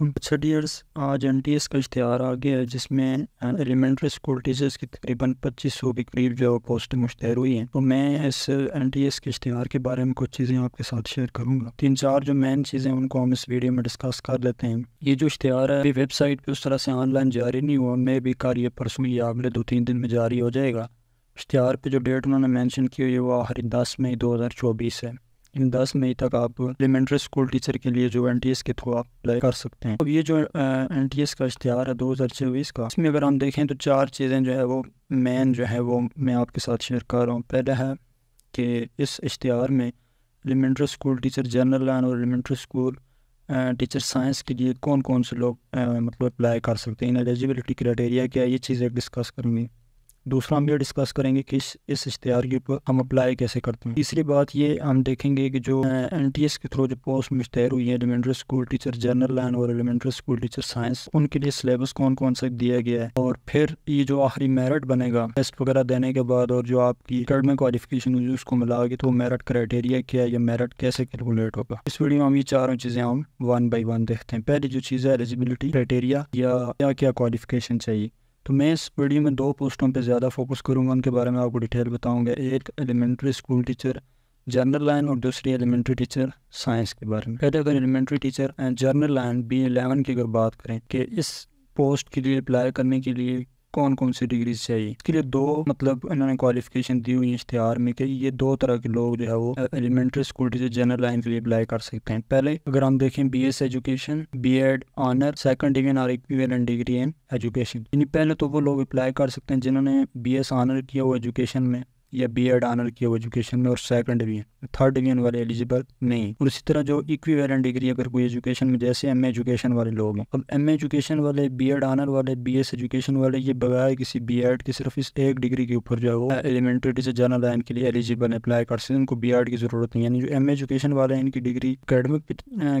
वालेकुम sir dears आज N T S का इश्तहार आ गया है जिसमें एलिमेंट्री स्कूल टीचर्स की तकरीबन पच्चीस सौ के करीब जो पोस्टें मुश्तर हुई हैं तो मैं इस एन टी एस के इश्तहार के बारे में कुछ चीज़ें आपके साथ शेयर करूँगा तीन चार जो मेन चीज़ें उनको हम इस वीडियो में डिस्कस कर लेते हैं ये जो इश्तहार है वेबसाइट पर उस तरह से ऑनलाइन जारी नहीं हुआ मैं भी कार्य परसों या अगले दो तीन दिन में जारी हो जाएगा इश्तहार पर जो डेट उन्होंने मैंशन की हुई है वो आखिरी दस मई दो हज़ार चौबीस है दस मई तक आप एलिमेंट्री स्कूल टीचर के लिए जो एन के थ्रू आप अप्लाई कर सकते हैं अब ये जो एन का इश्तहार है दो हज़ार चौबीस का इसमें अगर हम देखें तो चार चीज़ें जो है वो मेन जो है वो मैं आपके साथ शेयर कर रहा हूँ पहला है कि इस इश्तहार में elementary school teacher general line और एलिमेंट्री स्कूल टीचर साइंस के लिए कौन कौन से लोग मतलब अप्लाई कर सकते हैं इन एलिजिबिलिटी क्राइटेरिया क्या ये चीज़ें डिस्कस करेंगे दूसरा हम ये डिस्कस करेंगे कि इस इस इश्तेहार के ऊपर हम अप्लाई कैसे करते हैं तीसरी बात ये हम देखेंगे कि जो एन टी एस के थ्रू जो पोस्ट इश्तेहार हुई है elementary school teacher general line और एलिमेंट्री स्कूल टीचर साइंस उनके लिए सिलेबस कौन कौन सा दिया गया है और फिर ये जो आखिरी मेरिट बनेगा टेस्ट वगैरह देने के बाद और जो आपकी अकेडमिक क्वालिफिकेशन हुई उसको मिलाएगी तो मेरिट क्राइटेरिया क्या है या मेरिट कैसे कैलकुलेट होगा इस वीडियो में हम ये चारों चीज़ें हम वन बाई वन देखते हैं पहली जो चीज़ है एलिजिबिलिटी क्राइटेरिया या क्या क्या क्वालिफिकेशन चाहिए तो मैं इस वीडियो में दो पोस्टों पे ज़्यादा फोकस करूँगा उनके बारे में आपको डिटेल बताऊँगा एक elementary school teacher general line और दूसरी एलिमेंट्री टीचर साइंस के बारे में कहते अगर elementary teacher and general line B eleven की अगर बात करें कि इस पोस्ट के लिए अप्लाई करने के लिए कौन कौन सी डिग्री चाहिए इसके लिए दो मतलब इन्होंने क्वालिफिकेशन दी हुई इश्तेहार में कि ये दो तरह के लोग जो है वो elementary school teacher general line के लिए अप्लाई कर सकते हैं पहले अगर हम देखें B S education B Ed honour second division और इक्विवेलेंट डिग्री इन एजुकेशन यानी पहले तो वो लोग अप्लाई कर सकते हैं जिन्होंने बी एस ऑनर किया वो एजुकेशन में या बी एड ऑनर किया हुआ एजुकेशन में और सेकंड डिवीजन थर्ड डिवीजन वाले एलिजिबल नहीं और इसी तरह जो इक्वी डिग्री अगर कोई एजुकेशन में जैसे एम एजुकेशन वाले लोग हैं अब एम एजुकेशन वाले बी एड ऑनर वाले बी एस एजुकेशन वाले ये बगैर किसी बी एड के सिर्फ इस एक डिग्री के ऊपर जो है वो एलिमेंट्री से जनरल लाइन के लिए एलिजिबल अप्लाई कर सकते हैं उनको बी एड की जरूरत नहीं यानी जो एम एजुकेशन वाले इनकी डिग्री अकेडमिक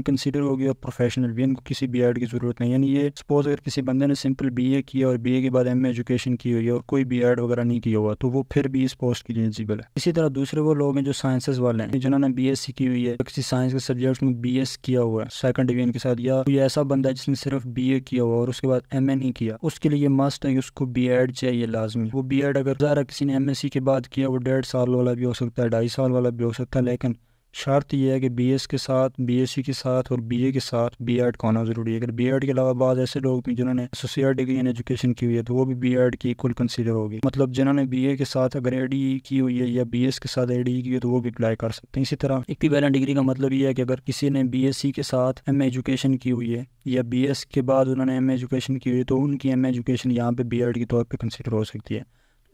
कंसिडर होगी और प्रोफेशनल भी इनको किसी बी एड की जरूरत नहीं यानी ये सपोज अगर किसी बंदे ने सिंपल बी ए किया और बी ए के बाद एम एजुकेशन की हुई है और कोई बी एड वगैरह नहीं किया हुआ तो वो फिर भी इस पोस्ट एक्सपीरियंसिबल है इसी तरह दूसरे वो लोग हैं जो साइंस वाले हैं जिन्होंने बी एस सी की हुई है तो किसी साइंस के सब्जेक्ट में बी एस किया हुआ है सेकंड डिवीजन के साथ या कोई ऐसा बंदा है जिसने सिर्फ बी ए किया हुआ और उसके बाद एम ए नहीं किया उसके लिए मस्ट है उसको बी एड चाहिए लाजमी वो बी एड अगर ज़्यादा किसी ने एम एस सी के बाद किया वो डेढ़ साल वाला भी हो सकता है ढाई साल वाला भी हो सकता है लेकिन शर्त यह है कि बी एस के साथ बी एस सी के साथ और बीए के साथ बीएड का होना ज़रूरी है अगर बी एड के अलावा बाद ऐसे लोग भी जिन्होंने एसोसिएट डिग्री इन एजुकेशन की हुई है तो वो भी बी एड की इक्वल कंसीडर होगी मतलब जिन्होंने बी ए के साथ अगर ए डी e की हुई है या बीएस के साथ ए डी e की है तो वो भी अप्लाई कर सकते हैं इसी तरह इक्वी डिग्री का मतलब ये है कि अगर किसी ने बी एस सी के साथ एम एजुकेशन की हुई है या बी एस के बाद उन्होंने एम एजुकेशन की हुई तो उनकी एम एजुकेशन यहाँ पे बी एड तौर पर कंसिडर हो सकती है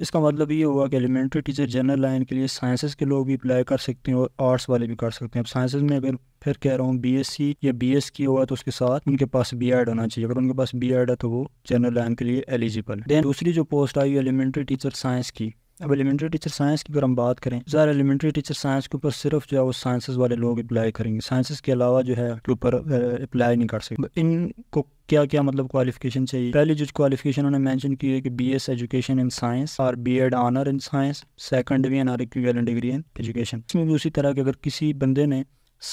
इसका मतलब ये हुआ कि एलिमेंट्री टीचर जनरल लाइन के लिए साइंसेस के लोग भी अप्लाई कर सकते हैं और आर्ट्स वाले भी कर सकते हैं अब साइंसेस में अगर फिर कह रहा हूँ बीएससी या बीएस की हुआ तो उसके साथ उनके पास एड होना चाहिए अगर उनके पास एड है तो वो जनरल लाइन के लिए एलिजिबल है दूसरी जो पोस्ट आई एलिमेंट्री टीचर साइंस की अब एलिमेंट्री टीचर साइंस की अगर हम बात करें जहाँ एलिमेंट्री टीचर साइंस के ऊपर सिर्फ जो है वो साइंसेज वाले लोग अप्लाई करेंगे साइंसेज के अलावा जो है ऊपर अप्लाई नहीं कर सकते इनको क्या क्या मतलब क्वालिफिकेशन चाहिए पहली जो क्वालिफिकेशन उन्होंने मेंशन की है कि B S education in science और B Ed honour in science second division or equivalent degree in education इसमें भी उसी तरह के अगर किसी बंदे ने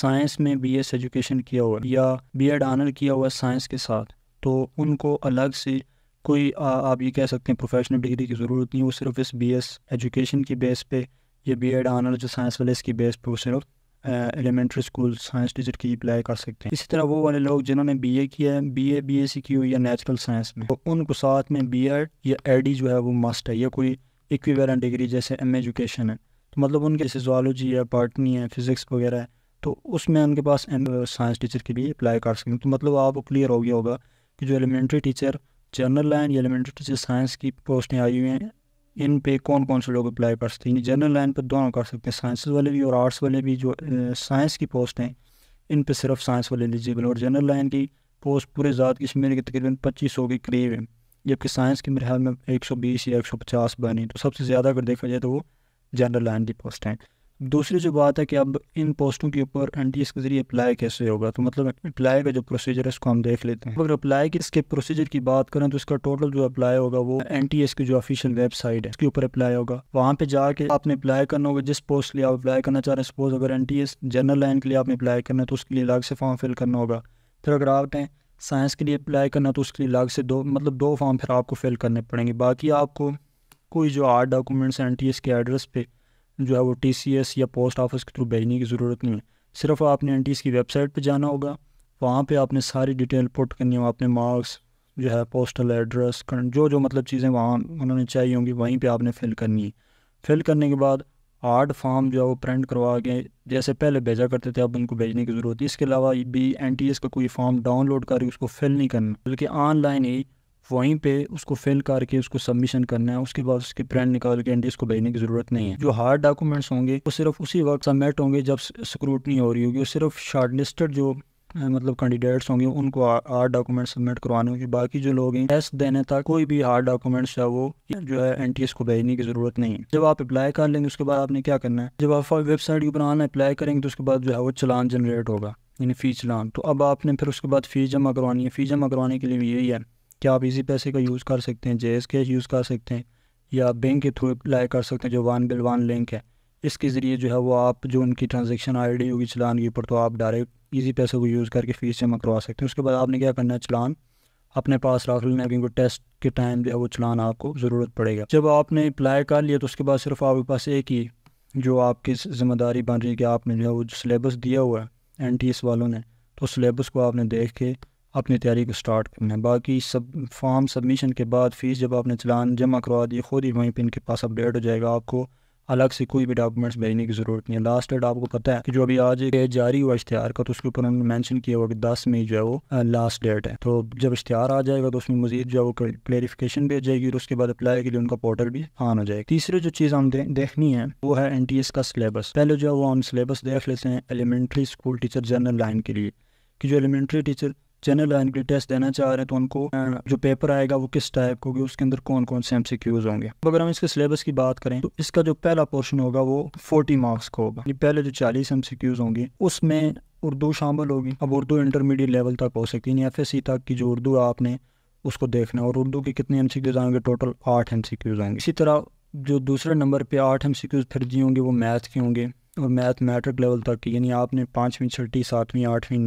साइंस में बी एस एजुकेशन किया हुआ या बी एड ऑनर किया हुआ साइंस के साथ तो उनको अलग से कोई आ, आप ये कह सकते हैं प्रोफेशनल डिग्री की ज़रूरत नहीं वो सिर्फ इस बी एस एजुकेशन की बेस पे या बी एड आनर जो साइंस वाले इसकी बेस पे वो सिर्फ एलिमेंट्री स्कूल साइंस टीचर की अप्लाई कर सकते हैं इसी तरह वो वाले लोग जिन्होंने बी ए किया है B B A S C की हुई या नेचुरल साइंस में तो उनको साथ में बी एड या ए डी जो है वो मस्ट है या कोई इक्विवेलेंट डिग्री जैसे एम एजुकेशन है तो मतलब उनके जैसे जोलॉजी है बॉटनी है फिजिक्स वगैरह है तो उसमें उनके पास साइंस टीचर के लिए अप्लाई कर सकते हैं तो मतलब आपको क्लियर हो गया होगा कि जो एलिमेंट्री टीचर जनरल लाइन या एलिमेंट्री से साइंस की पोस्टें आई हुई हैं इन पे कौन कौन से लोग अप्लाई कर सकते हैं जनरल लाइन पर दोनों कर सकते हैं साइंस वाले भी और आर्ट्स वाले भी जो साइंस की पोस्ट हैं इन पे सिर्फ साइंस वाले एलिजिबल और जनरल लाइन की पोस्ट पूरे ज़ात कश्मीर के तकरीबन पच्चीस सौ के करीब है जबकि साइंस के मेरे ख्याल में एक सौ बीस या एक सौ पचास बनी तो सबसे ज़्यादा अगर देखा जाए तो वो जनरल लाइन की पोस्ट हैं दूसरी जो बात है कि अब इन पोस्टों के ऊपर एन टी एस के जरिए अप्लाई कैसे होगा तो मतलब अप्लाई का जो प्रोसीजर है उसको हम देख लेते हैं अगर अप्लाई के इसके प्रोसीजर की बात करें तो इसका टोटल जो अप्लाई होगा वो एन टी एस की जो ऑफिशियल वेबसाइट है उसके ऊपर अप्लाई होगा वहाँ पे जाके आपने अप्लाई करना होगा जिस पोस्ट के लिए आप अप्लाई करना चाह रहे हैं सपोज अगर N T S general line के लिए आपने अप्लाई करना है तो उसके लिए अलग से फॉर्म फिल करना होगा फिर अगर आपने साइंस के लिए अप्लाई करना तो उसके लिए अलग से दो मतलब दो फॉर्म फिर आपको फिल करने पड़ेंगे बाकी आपको कोई जो art documents N T S के एड्रेस पर जो है वो टी या पोस्ट ऑफिस के थ्रू भेजने की ज़रूरत नहीं है सिर्फ आपने एन की वेबसाइट पर जाना होगा वहाँ पर आपने सारी डिटेल पुट करनी हो अपने मार्क्स जो है पोस्टल एड्रेस जो जो मतलब चीज़ें वहाँ उन्होंने चाहिए होंगी वहीं पे आपने फिल करनी है फिल करने के बाद आर्ट फॉर्म जो है वो प्रिंट करवा के जैसे पहले भेजा करते थे अब उनको भेजने की ज़रूरत है इसके अलावा भी एन का कोई फॉर्म डाउनलोड करके उसको फिल नहीं करना बल्कि ऑनलाइन ही वहीं पे उसको फिल करके उसको सबमिशन करना है उसके बाद उसके प्रिंट निकाल के एनडीएस को भेजने की जरूरत नहीं है जो हार्ड डॉक्यूमेंट्स होंगे वो सिर्फ उसी वक्त सबमिट होंगे जब स्क्रूटनी हो रही होगी सिर्फ शार्ट लिस्टेड जो मतलब कैंडिडेट्स होंगे उनको हार्ड डॉक्यूमेंट सबमिट करवाने होंगे बाकी जो लोग हैं टेस्ट देने तक कोई भी हार्ड डॉक्यूमेंट्स है वो जो है एन को भेजने की ज़रूरत नहीं है जब आप अप्लाई कर लेंगे उसके बाद आपने क्या करना है जब आप वेबसाइट के ऊपर आना अप्लाई करेंगे तो उसके बाद जो है वो चलान जनरेट होगा यानी फ़ी चलान तो अब आपने फिर उसके बाद फ़ीस जमा करवानी है फ़ीस जमा करवाने के लिए यही है क्या आप इसी पैसे का यूज़ कर सकते हैं जे कैश यूज़ कर सकते हैं या बैंक के थ्रू अप्लाई कर सकते हैं जो वन बिल वन लिंक है इसके ज़रिए जो है वो आप जो उनकी ट्रांजेक्शन आईडी होगी चलान के ऊपर तो आप डायरेक्ट इजी पैसे को यूज़ करके फ़ीस जमा करवा सकते हैं उसके बाद आपने क्या करना है चलान अपने पास रख लेना क्योंकि टेस्ट के टाइम जो है वो चलान आपको ज़रूरत पड़ेगा जब आपने अप्लाई कर लिया तो उसके बाद सिर्फ आपके पास एक ही जो आपकी जिम्मेदारी बन रही है कि आपने जो है वो सिलेबस दिया हुआ है एन वालों ने तो सिलेबस को आपने देख के अपनी तैयारी को स्टार्ट करना है बाकी सब फॉर्म सबमिशन के बाद फ़ीस जब आपने चलान जमा करवा दी खुद ही वहीं पर इनके पास अपडेट हो जाएगा आपको अलग से कोई भी डॉक्यूमेंट्स भेजने की ज़रूरत नहीं है लास्ट डेट आपको पता है कि जो अभी आज जारी हुआ इश्तिहार का तो उसके ऊपर उन्होंने मेंशन किया हुआ कि दस मई जो है वो लास्ट डेट है तो जब इश्तिहार आ जाएगा तो उसमें मजीद जो है वो क्लेरिफिकेशन भी जाएगी और उसके बाद अप्लाई के लिए उनका पोर्टल भी ऑन हो जाएगा तीसरी जो चीज़ हम दे, देखनी है वो है एन टी एस का सिलेबस पहले जो है वो हम सिलेबस देख लेते हैं elementary school teacher general line के लिए कि जो एलिमेंट्री टीचर जनरल लाइन के टेस्ट देना चाह रहे हैं तो उनको जो पेपर आएगा वो किस टाइप होगी उसके अंदर कौन कौन से एम होंगे अगर हम इसके सिलेबस की बात करें तो इसका जो पहला पोर्शन होगा वो फोर्टी मार्क्स का होगा पहले जो चालीस एम होंगे उसमें उर्दू शामिल होगी अब उर्दू इंटरमीडिएट लेवल तक हो सकती है एफ एस सी तक की जो उर्दू आपने उसको देखना और उर्दू के कितने एम सी क्यूज आएंगे टोटल आठ एम सी क्यूज आएंगे इसी तरह जो दूसरे नंबर पे आठ एम सी क्यूज फिर जी होंगे वो मैथ के होंगे और मैथ मैट्रिक लेवल तक की यानी आपने पाँचवीं छठी सातवीं आठवीं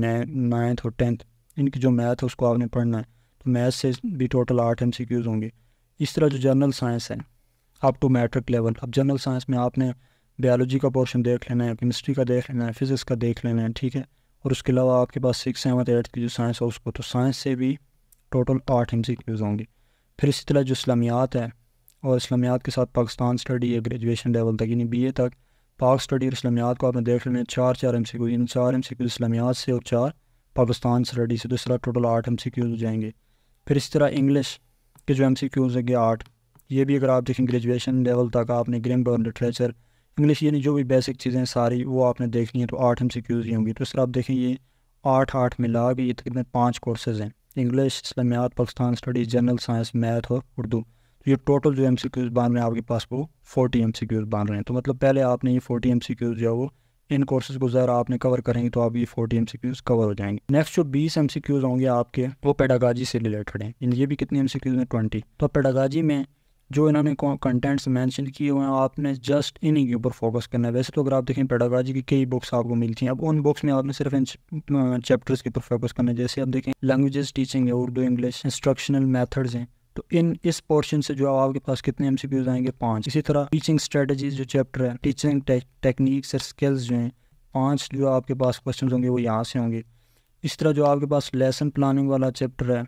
नाइन्थ और टेंथ इनकी जो मैथ है उसको आपने पढ़ना है तो मैथ से भी टोटल आठ एम सी क्यूज़ होंगे इस तरह जो जनरल साइंस है अप टू मैट्रिक लेवल अब जनरल साइंस में आपने बायोलॉजी का पोर्शन देख लेना है केमिस्ट्री का देख लेना है फिज़िक्स का देख लेना है ठीक है और उसके अलावा आपके पास सिक्स सेवन्थ एट्थ की जो साइंस है उसको तो साइंस से भी टोटल आठ एम सी क्यूज़ होंगे फिर इसी तरह जो इस्लामियात है और इस्लामियात के साथ पाकिस्तान स्टडी है ग्रेजुएशन लेवल तक यानी बी ए तक पाक स्टडी और इस्लामियात को आपने देख लेना है चार चार एम सी क्यू इन चार एम सी क्यू इस्लामियात से और चार पाकिस्तान स्टडीज तो इस तरह टोटल आठ एम सी क्यूज़ हो जाएंगे फिर इस तरह इंग्लिश के जो एम सी क्यूज़ हैं आठ ये भी अगर आप देखें ग्रेजुएशन लेवल तक आपने ग्रैंड और लिटरेचर इंग्लिश यानी जो भी बेसिक चीज़ें सारी वो आपने देखनी है तो आठ एम सी क्यूज़ ही होंगी तो इस तरह आप देखें ये आठ आठ मिला के ये तकरीबन पाँच कोर्सेज़ हैं English Islamiat Pakistan studies general science math और उर्दू तो ये टोटल जो एम सी क्यूज़ बांध रहे हैं आपके पास वो फोर्टी एम सी क्यूज़ बांध रहे हैं तो मतलब पहले आपने ये फोर्टी एम सी क्यूज़ जो है वो इन कोर्सेज को ज़रा आपने कवर करेंगे तो आप ये फोर्टी एम कवर हो जाएंगे नेक्स्ट जो बीस एम होंगे आपके वो पेडागाजी से रिलेटेड हैं ये भी कितने एम हैं ट्वेंटी तो पेडागाजी में जो इन्होंने कंटेंट्स मेंशन किए हुए हैं आपने जस्ट इन्हीं के ऊपर फोकस करना है वैसे तो अगर आप देखें पेडागोजी की कई बुक्स आपको मिलती हैं अब उन बुक्स में आपने सिर्फ इन चैप्टर्स के ऊपर फोकस करना है जैसे आप देखें लैंग्वेजेस टीचिंग है उर्दू इंग्लिश इंस्ट्रक्शनल मैथड्स हैं तो इन इस पोर्शन से जो है आपके पास कितने एम आएंगे पाँच इसी तरह टीचिंग स्ट्रेटजीज जो चैप्टर है टीचिंग टेक्निक्स और स्किल्स जो हैं पाँच जो आपके पास क्वेश्चन होंगे वो यहाँ से होंगे इस तरह जो आपके पास लेसन प्लानिंग वाला चैप्टर है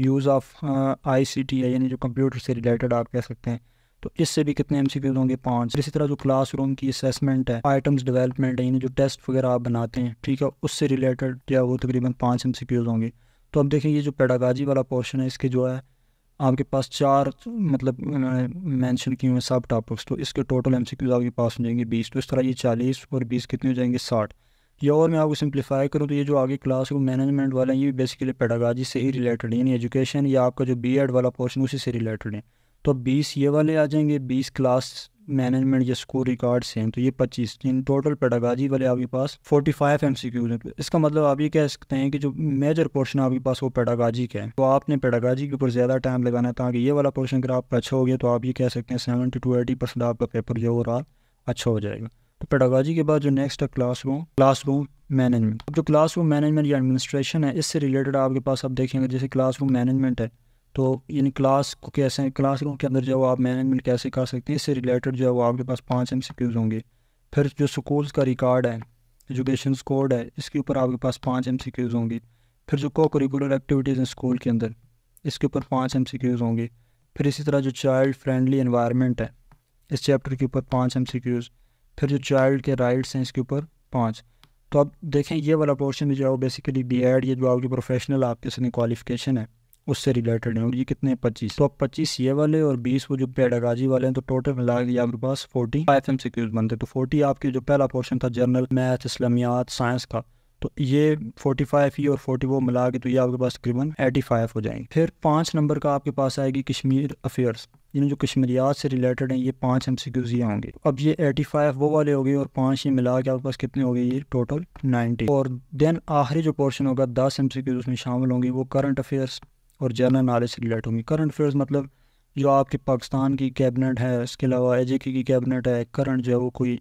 use of I C T है यानी जो कंप्यूटर से रिलेटेड आप कह सकते हैं तो इससे भी कितने एम सी क्यूज होंगे पाँच इसी तरह जो क्लासरूम की असेसमेंट है आइटम्स डेवलपमेंट है यानी जो टेस्ट वगैरह आप बनाते हैं ठीक है उससे रिलेटेड जो है वो तकरीबन पाँच एम सी क्यूज होंगे तो अब देखें ये जो पेडागाजी वाला पोर्शन है इसके जो है आपके पास चार मतलब मेंशन किए हुए सब टॉपिक्स तो इसके टोटल एम आपके पास हो जाएंगे बीस तो इस तरह ये चालीस और बीस कितने हो जाएंगे साठ या और मैं आपको सिंप्लीफाई करूँ तो ये जो आगे क्लास को मैनेजमेंट वाला है ये बेसिकली पेडागाजी से ही रिलेटेड है यानी एजुकेशन या आपका जो बी वाला पोर्शन उसी से रिलेटेड है तो बीस ये वाले आ जाएंगे बीस क्लास मैनेजमेंट या स्कोर रिकॉर्ड हैं तो ये पच्चीस इन टोटल पेडागाजी वाले आपके पास forty five M C Qs हैं तो इसका मतलब आप ये कह सकते हैं कि जो मेजर पोर्शन आपके पास वो पेडागाजी का है तो आपने पेडागाजी के ऊपर ज़्यादा टाइम लगाना है ताकि ये वाला पोर्शन अगर आपका अच्छा हो गया तो आप ये कह सकते हैं सेवेंटी टू एटी परसेंट आपका पेपर जो हो रहा अच्छा हो जाएगा तो पेडागाजी के बाद जो नेक्स्ट है क्लासरूम क्लासरूम मैनेजमेंट अब जो क्लासरूम मैनेजमेंट या एडमिनिस्ट्रेशन है इससे रिलेटेड आपके पास आप देखेंगे जैसे क्लासरूम मैनेजमेंट है तो यानी क्लास को कैसे क्लास रूम के अंदर जो आप मैनेजमेंट कैसे कर सकते हैं इससे रिलेटेड जो है वो आपके पास पाँच एम होंगे फिर जो स्कूल्स का रिकॉर्ड है एजुकेशन कोड है इसके ऊपर आपके पास पाँच एम होंगे फिर जो को करिकुलर एक्टिविटीज़ हैं स्कूल के अंदर इसके ऊपर पाँच एम होंगे फिर इसी तरह जो चाइल्ड फ्रेंडली इन्वायरमेंट है इस चैप्टर के ऊपर पाँच एम फिर जो चाइल्ड के राइट्स हैं इसके ऊपर पाँच तो आप देखें ये वाला पोर्शन जो है वो बेसिकली बी एड ये जो आपकी प्रोफेशनल आपके सामने क्वालिफिकेशन है उससे रिलेटेड हैं और ये कितने पच्चीस तो पच्चीस ये वाले और बीस वो जो पेडागाजी वाले हैं तो टोटल मिला के आपके पास फोर्टी फाइव एम क्यूज बनते तो फोर्टी आपके जो पहला पोर्शन था जनरल मैथ इस्लामियात साइंस का तो ये 45 ही और 40 वो मिला के तो ये आपके पास तकरीबन 85 हो जाएंगे फिर पाँच नंबर का आपके पास आएगी कश्मीर अफेयर्स जिन्हें जो कश्मीरियात से रिलेटेड हैं ये पाँच एम सी क्यूज ये होंगे अब ये 85 वो वाले हो गए और पाँच ये मिला के आपके पास कितने हो गए ये टोटल 90 और देन आखिरी जो पोर्शन होगा दस एम सी क्यूज उसमें शामिल होंगी वो करंट अफेयर्स और जनरल नॉलेज से रिलेट होंगी करंट अफेयर्स मतलब जो आपके पाकिस्तान की कैबिनेट है इसके अलावा ए की कैबिनेट है करंट जो है वो कोई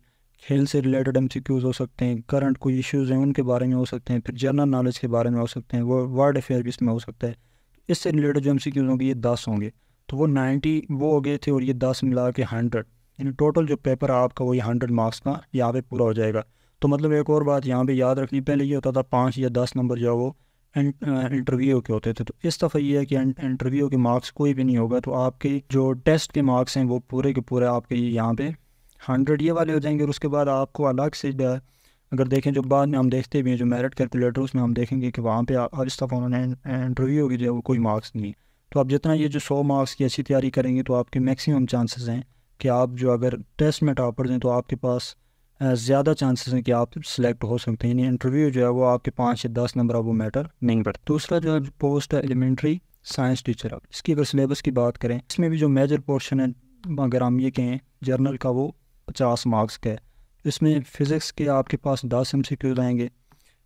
खेल से रिलेटेड एम हो सकते हैं करंट कोई इश्यूज़ हैं उनके बारे में हो सकते हैं फिर जनरल नॉलेज के बारे में हो सकते हैं वो वर्ल्ड अफेयर भी इसमें हो सकता है इससे रिलेटेड जो एम होंगे ये दस होंगे तो वो नाइन्टी वो हो गए थे और ये दस मिला के हंड्रेड यानी टोटल जो पेपर आपका वही हंड्रेड मार्क्स का यहाँ पर पूरा हो जाएगा तो मतलब एक और बात यहाँ पर याद रखनी पहले ये होता था पाँच या दस नंबर जो है वो इंटरव्यू के होते थे तो इस दफ़ा ये है कि इंटरव्यू के मार्क्स कोई भी नहीं होगा तो आपके जो टेस्ट के मार्क्स हैं वो पूरे के पूरे आपके यहाँ पे हंड्रेड ये वाले हो जाएंगे और उसके बाद आपको अलग से अगर देखें जो बाद में हम देखते भी हैं जो मेरिट कैलकुलेटर उसमें हम देखेंगे कि वहाँ पे अब इस दफ़ा उन्होंने इंटरव्यू की जो है वो कोई मार्क्स नहीं है तो आप जितना ये जो सौ मार्क्स की अच्छी तैयारी करेंगे तो आपके मैक्सिमम चांसेस हैं कि आप जो अगर टेस्ट में टॉपर्स हैं तो आपके पास ज़्यादा चांसेस हैं कि आप सिलेक्ट हो सकते हैं यानी इंटरव्यू जो है वो आपके पाँच से दस नंबर वो मैटर नहीं पड़ता दूसरा जो पोस्ट है एलिमेंट्री साइंस टीचर आप इसकी अगर सिलेबस की बात करें इसमें भी जो मेजर पोर्शन है अगर हम ये कहें जर्नल का वो पचास मार्क्स का है इसमें फ़िज़िक्स के आपके पास दस एम सी क्यूज आएंगे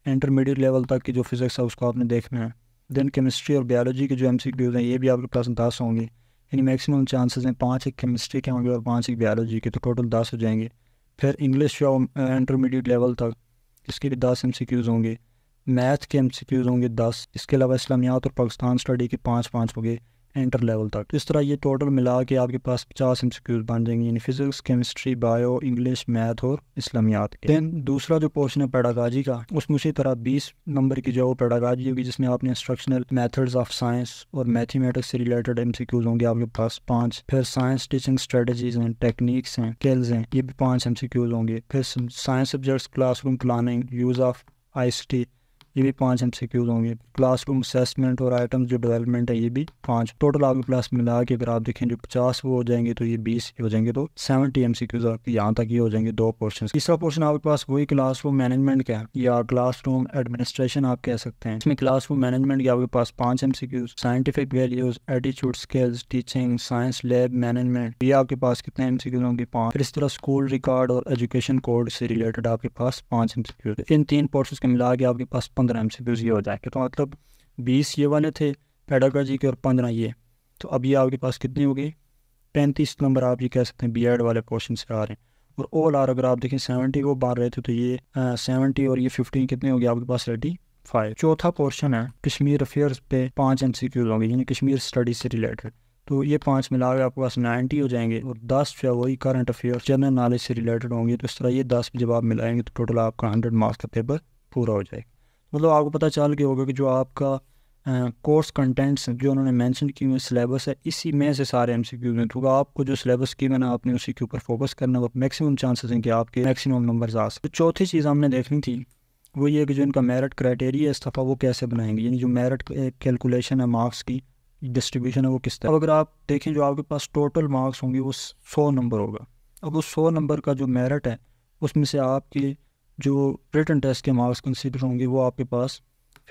इंटरमीडिएट लेवल तक की जो फ़िज़िक्स है उसको आपने देखना है देन केमिस्ट्री और बायोलॉजी के जो एम सी क्यूज़ हैं ये भी आपके पास दस होंगे यानी मैक्सिमम चांसेस हैं पाँच एक केमिस्ट्री के होंगे और पाँच एक बायोलॉजी के तो टोटल दस हो जाएंगे फिर इंग्लिश इंटरमीडिएट लेवल तक इसके भी दस एम सी क्यूज़ होंगे मैथ के एम सी क्यूज़ होंगे दस इसके अलावा इस्लामियात और पाकिस्तान स्टडी के पाँच पाँच हो गए इंटर लेवल तक इस तरह ये टोटल मिला के आपके पास पचास एम बन जाएंगे यानी physics chemistry bio English math और इस्लामियात दैन दूसरा जो पोर्शन है पैडागाजी का उसमें उसी तरह बीस नंबर की जो पैडागाजी होगी जिसमें आपने इंस्ट्रक्शनल मैथड्स ऑफ साइंस और मैथमेटिक्स से रिलेटेड एम होंगे आपके पास पाँच फिर साइंस टीचिंग स्ट्रेटजीज हैं टेक्निक्स हैं स्किल्स हैं ये भी पाँच एम होंगे फिर science subjects classroom planning use of I ये भी पाँच एम सी क्यूज़ होंगे क्लासरूम असेसमेंट और आइटम्स जो डेवलपमेंट है ये भी पाँच टोटल आपके प्लस मिला के अगर आप देखें जो पचास वो हो जाएंगे तो ये बीस हो जाएंगे तो सेवेंटी एम सी क्यूज़ आपके यहाँ तक ये हो जाएंगे दो पोर्शन तीसरा पोर्शन आपके पास वही रूम मैनेजमेंट का है या रूम एडमिनिस्ट्रेशन आप कह सकते हैं इसमें रूम मैनेजमेंट के आपके पास पाँच M C Qs scientific values attitude skills teaching science lab management ये आपके पास कितने एम सी क्यूज़ होंगे पाँच फिर इस तरह स्कूल रिकॉर्ड और एजुकेशन कोड से रिलेटेड आपके पास पाँच एम सी क्यूज इन तीन पोर्शन के मिला के आपके पास पंद्रह एम ये हो जाएंगे तो मतलब बीस ये वाले थे पैडागोजी के और पंद्रह ये तो अब ये आपके पास कितनी होगी पैंतीस नंबर आप ये कह सकते हैं बीएड वाले पोर्शन से आ रहे हैं और ओल आर अगर आप देखें सेवेंटी को बार रहे थे तो ये सेवेंटी और ये फिफ्टीन कितने होगी आपके पास रेडी फाइव चौथा पोर्शन है कश्मीर अफेयर्स पे पांच एम सी क्यूज होंगे यानी कश्मीर स्टडी से रिलेटेड तो ये पांच मिला के आपके पास नाइन्टी हो जाएंगे और दस जो है वही करंट अफेयर जनरल नॉलेज से रिलेटेड होंगे तो इस तरह ये दस जब आप मिलाएंगे तो टोटल आपका हंड्रेड मार्क्स का पेपर पूरा हो जाएगा मतलब आपको पता चल गया होगा कि जो आपका कोर्स कंटेंट्स जो उन्होंने मैंशन किए हुए सिलेबस है इसी में से सारे एम सी क्यूज में तो आपको जो सिलेबस की मैंने आपने उसी के ऊपर फोकस करना और मैक्सिमम चांसेस हैं कि आपके मैक्सिमम नंबर आ सकते चौथी चीज़ हमने देखनी थी वो ये कि जो इनका मेरिट क्राइटेरिया इस दफ़ा वो कैसे बनाएंगे यानी जो मेरिट कैलकुलेशन है मार्क्स की डिस्ट्रीब्यूशन है वो किस तरह अगर आप देखें जो आपके पास टोटल मार्क्स होंगे वो सौ नंबर होगा अब उस सौ नंबर का जो मेरिट है उसमें से आपके जो रिटर्न टेस्ट के मार्क्स कंसिडर होंगे वो आपके पास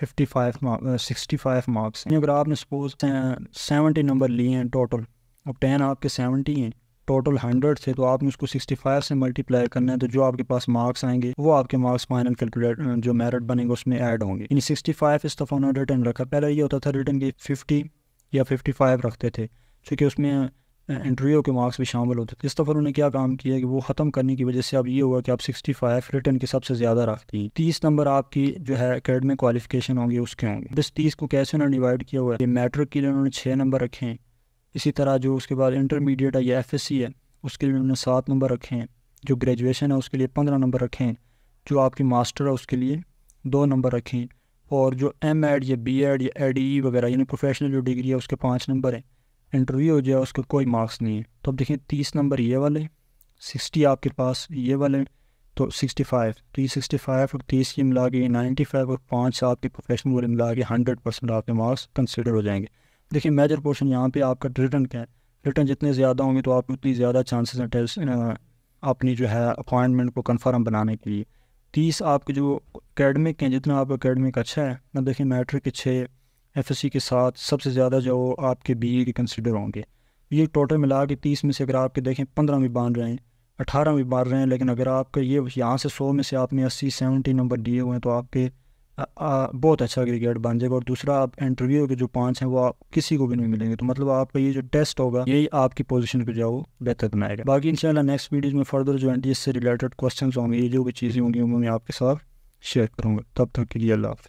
fifty five sixty five marks हैं अगर आपने सपोज सेवेंटी नंबर लिए हैं टोटल अब टेन आपके सेवेंटी हैं टोटल हंड्रेड थे तो आपने उसको सिक्सटी फाइव से मल्टीप्लाई करना है तो जो आपके पास मार्क्स आएंगे वो आपके मार्क्स फाइनल कैलकुलेट जो मेरिट बनेंगे उसमें ऐड होंगे इन सिक्सटी फाइव इस दफ़ा उन्होंने रिटर्न रखा पहले ये होता था रिटर्न की फिफ्टी या फिफ्टी फाइव रखते थे क्योंकि उसमें इंटरव्यू के मार्क्स भी शामिल होते थे इस दफ़ा उन्होंने क्या काम किया कि वो ख़त्म करने की वजह से अब ये हुआ कि आप सिक्सटी फाइव रिटर्न के सबसे ज़्यादा रखती हैं तीस नंबर आपकी जो है अकेडमिक क्वालिफिकेशन होंगी उसके होंगे बस तीस को कैसे उन्होंने डिवाइड किया हुआ है कि मैट्रिक के लिए उन्होंने छः नंबर रखे हैं इसी तरह जो उसके बाद इंटरमीडिएट है या एफ है उसके लिए उन्होंने सात नंबर रखे हैं जो ग्रेजुएशन है उसके लिए पंद्रह नंबर रखे हैं जो आपकी मास्टर है उसके लिए दो नंबर रखे हैं और जो एम एड या बी एड या एड ई वगैरह यानी प्रोफेशनल जो डिग्री है उसके पाँच नंबर हैं इंटरव्यू हो जाए उसके कोई मार्क्स नहीं है तो आप देखें तीस नंबर ये वाले सिक्सटी आपके पास ये वाले तो सिक्सटी फाइव तो ये सिक्सटी फाइव और तीस ये मिला के नाइन्टी फाइव और पाँच आपके प्रोफेशनल वाले मिला के हंड्रेड परसेंट आपके मार्क्स कंसिडर हो जाएंगे देखिए मेजर पोर्शन यहाँ पे आपका रिटर्न क्या है रिटर्न जितने ज़्यादा होंगे तो आप उतनी ज़्यादा चांसेस हैं टेस्ट अपनी जो है अपॉइंटमेंट को कन्फर्म बनाने के लिए तीस आपके जो अकेडमिक हैं जितना आपका अकेडमिक अच्छा है ना देखिए मैट्रिक के छः एफ एस सी के साथ सबसे ज़्यादा जो आपके बी ए के कंसिडर होंगे ये टोटल मिला के तीस में से अगर आपके देखें पंद्रह भी बांध रहे हैं अठारह भी बांध रहे हैं लेकिन अगर आपके ये यहाँ से सौ में से आपने अस्सी सेवेंटी नंबर दिए हुए हैं तो आपके आ, आ, बहुत अच्छा क्रिकेट बन जाएगा और दूसरा आप इंटरव्यू के जो पाँच हैं वो आप किसी को भी नहीं मिलेंगे तो मतलब आपका ये जो टेस्ट होगा यही आपकी पोजीशन पे जाओ बेहतर बनाएगा बाकी इंशाल्लाह नेक्स्ट वीडियोज़ में फर्दर जो एन से रिलेटेड क्वेश्चन होंगे ये जो भी चीज़ें होंगी वो मैं आपके साथ शेयर करूँगा तब तक के लिए अल्लाह हाफ़